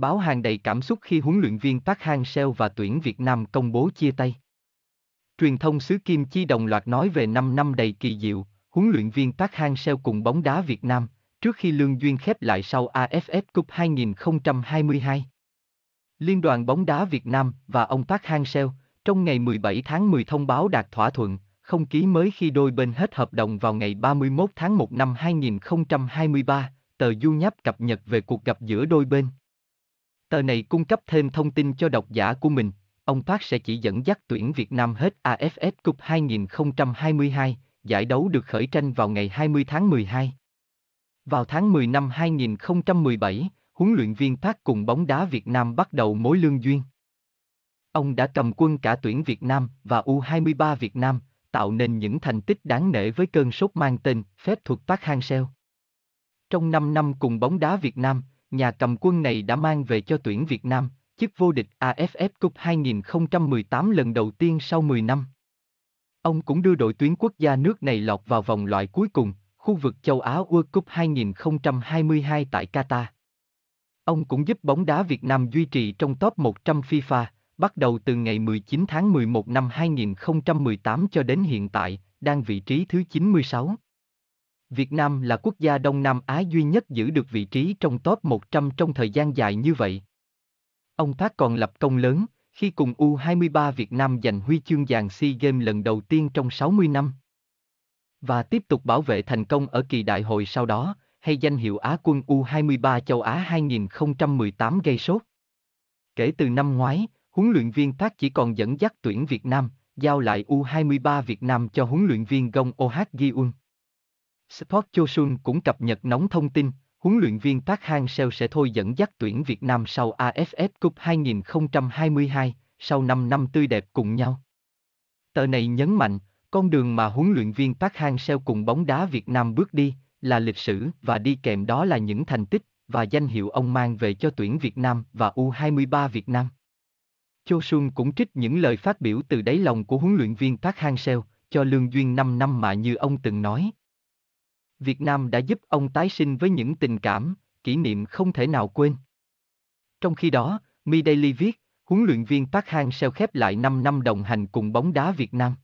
Báo hàng đầy cảm xúc khi huấn luyện viên Park Hang-seo và tuyển Việt Nam công bố chia tay. Truyền thông xứ Kim Chi đồng loạt nói về 5 năm đầy kỳ diệu, huấn luyện viên Park Hang-seo cùng bóng đá Việt Nam, trước khi Lương Duyên khép lại sau AFF Cup 2022. Liên đoàn bóng đá Việt Nam và ông Park Hang-seo, trong ngày 17 tháng 10 thông báo đạt thỏa thuận, không ký mới khi đôi bên hết hợp đồng vào ngày 31 tháng 1 năm 2023, tờ Du Nháp cập nhật về cuộc gặp giữa đôi bên. Tờ này cung cấp thêm thông tin cho độc giả của mình. Ông Park sẽ chỉ dẫn dắt tuyển Việt Nam hết AFF Cup 2022, giải đấu được khởi tranh vào ngày 20 tháng 12. Vào tháng 10 năm 2017, huấn luyện viên Park cùng bóng đá Việt Nam bắt đầu mối lương duyên. Ông đã cầm quân cả tuyển Việt Nam và U23 Việt Nam, tạo nên những thành tích đáng nể với cơn sốt mang tên phép thuật Park Hang-seo. Trong 5 năm cùng bóng đá Việt Nam, nhà cầm quân này đã mang về cho tuyển Việt Nam chức vô địch AFF Cup 2018 lần đầu tiên sau 10 năm. Ông cũng đưa đội tuyến quốc gia nước này lọt vào vòng loại cuối cùng, khu vực châu Á World Cup 2022 tại Qatar. Ông cũng giúp bóng đá Việt Nam duy trì trong top 100 FIFA, bắt đầu từ ngày 19 tháng 11 năm 2018 cho đến hiện tại, đang vị trí thứ 96. Việt Nam là quốc gia Đông Nam Á duy nhất giữ được vị trí trong top 100 trong thời gian dài như vậy. Ông Park còn lập công lớn khi cùng U23 Việt Nam giành huy chương vàng SEA Games lần đầu tiên trong 60 năm và tiếp tục bảo vệ thành công ở kỳ đại hội sau đó, hay danh hiệu Á quân U23 châu Á 2018 gây sốt. Kể từ năm ngoái, huấn luyện viên Park chỉ còn dẫn dắt tuyển Việt Nam, giao lại U23 Việt Nam cho huấn luyện viên Gong Oh Gi-un. Sport Chosun cũng cập nhật nóng thông tin, huấn luyện viên Park Hang-seo sẽ thôi dẫn dắt tuyển Việt Nam sau AFF Cup 2022, sau 5 năm tươi đẹp cùng nhau. Tờ này nhấn mạnh, con đường mà huấn luyện viên Park Hang-seo cùng bóng đá Việt Nam bước đi là lịch sử và đi kèm đó là những thành tích và danh hiệu ông mang về cho tuyển Việt Nam và U23 Việt Nam. Cho Sun cũng trích những lời phát biểu từ đáy lòng của huấn luyện viên Park Hang-seo cho lương duyên 5 năm mà như ông từng nói, Việt Nam đã giúp ông tái sinh với những tình cảm, kỷ niệm không thể nào quên. Trong khi đó, Mi Daily viết, huấn luyện viên Park Hang-seo khép lại 5 năm đồng hành cùng bóng đá Việt Nam.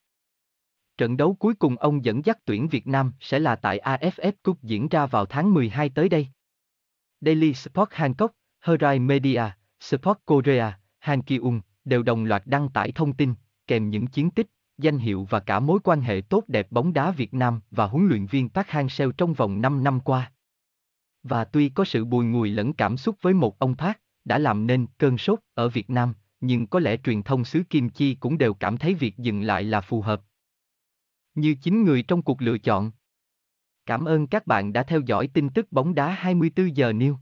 Trận đấu cuối cùng ông dẫn dắt tuyển Việt Nam sẽ là tại AFF Cup diễn ra vào tháng 12 tới đây. Daily Sport Hancock, Herai Media, Sport Korea, Han ki Hankyung đều đồng loạt đăng tải thông tin kèm những chiến tích danh hiệu và cả mối quan hệ tốt đẹp bóng đá Việt Nam và huấn luyện viên Park Hang-seo trong vòng 5 năm qua. Và tuy có sự bùi ngùi lẫn cảm xúc với một ông Park, đã làm nên cơn sốt ở Việt Nam, nhưng có lẽ truyền thông xứ Kim Chi cũng đều cảm thấy việc dừng lại là phù hợp. Như chính người trong cuộc lựa chọn. Cảm ơn các bạn đã theo dõi tin tức bóng đá 24 giờ New.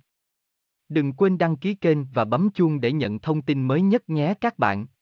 Đừng quên đăng ký kênh và bấm chuông để nhận thông tin mới nhất nhé các bạn.